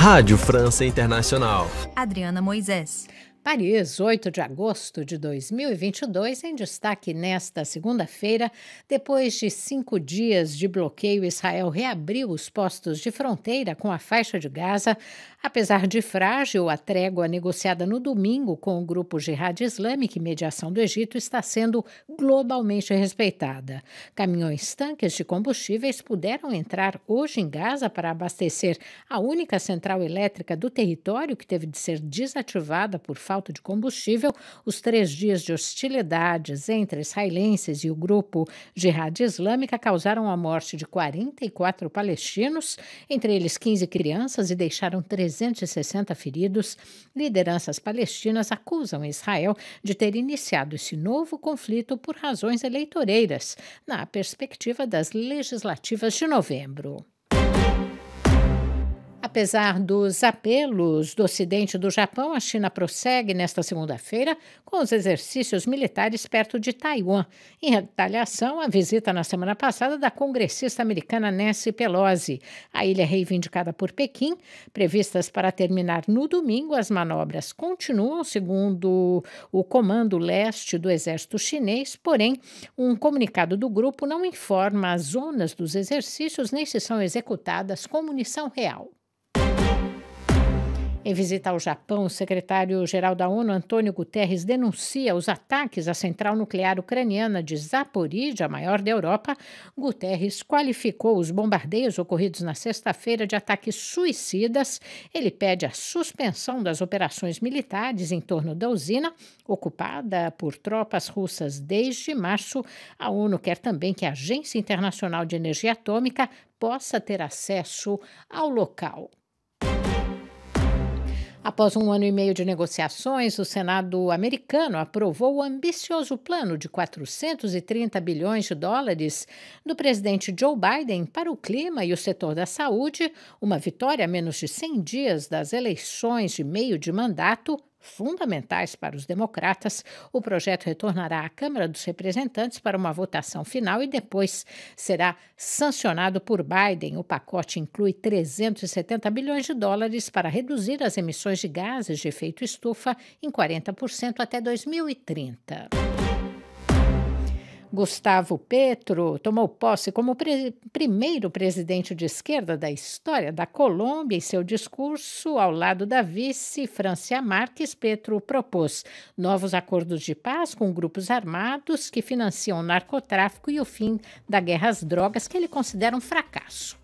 Rádio França Internacional. Adriana Moisés. Paris, 8 de agosto de 2022, em destaque nesta segunda-feira, depois de cinco dias de bloqueio, Israel reabriu os postos de fronteira com a faixa de Gaza. Apesar de frágil, a trégua negociada no domingo com o grupo Jihad Islâmico e mediação do Egito está sendo globalmente respeitada. Caminhões tanques de combustíveis puderam entrar hoje em Gaza para abastecer a única central elétrica do território que teve de ser desativada por falta de combustível, os três dias de hostilidades entre israelenses e o grupo Jihad Islâmica causaram a morte de 44 palestinos, entre eles 15 crianças, e deixaram 360 feridos. Lideranças palestinas acusam Israel de ter iniciado esse novo conflito por razões eleitoreiras, na perspectiva das legislativas de novembro. Apesar dos apelos do Ocidente e do Japão, a China prossegue nesta segunda-feira com os exercícios militares perto de Taiwan, em retaliação à visita na semana passada da congressista americana Nancy Pelosi. A ilha é reivindicada por Pequim, previstas para terminar no domingo, as manobras continuam, segundo o Comando Leste do Exército Chinês, porém, um comunicado do grupo não informa as zonas dos exercícios nem se são executadas com munição real. Em visita ao Japão, o secretário-geral da ONU, Antônio Guterres, denuncia os ataques à central nuclear ucraniana de Zaporizhia, a maior da Europa. Guterres qualificou os bombardeios ocorridos na sexta-feira de ataques suicidas. Ele pede a suspensão das operações militares em torno da usina, ocupada por tropas russas desde março. A ONU quer também que a Agência Internacional de Energia Atômica possa ter acesso ao local. Após um ano e meio de negociações, o Senado americano aprovou o ambicioso plano de 430 bilhões de dólares do presidente Joe Biden para o clima e o setor da saúde, uma vitória a menos de 100 dias das eleições de meio de mandato fundamentais para os democratas, o projeto retornará à Câmara dos Representantes para uma votação final e depois será sancionado por Biden. O pacote inclui 370 bilhões de dólares para reduzir as emissões de gases de efeito estufa em 40% até 2030. Gustavo Petro tomou posse como pre primeiro presidente de esquerda da história da Colômbia e seu discurso ao lado da vice Francia Marques Petro propôs novos acordos de paz com grupos armados que financiam o narcotráfico e o fim da guerra às drogas, que ele considera um fracasso.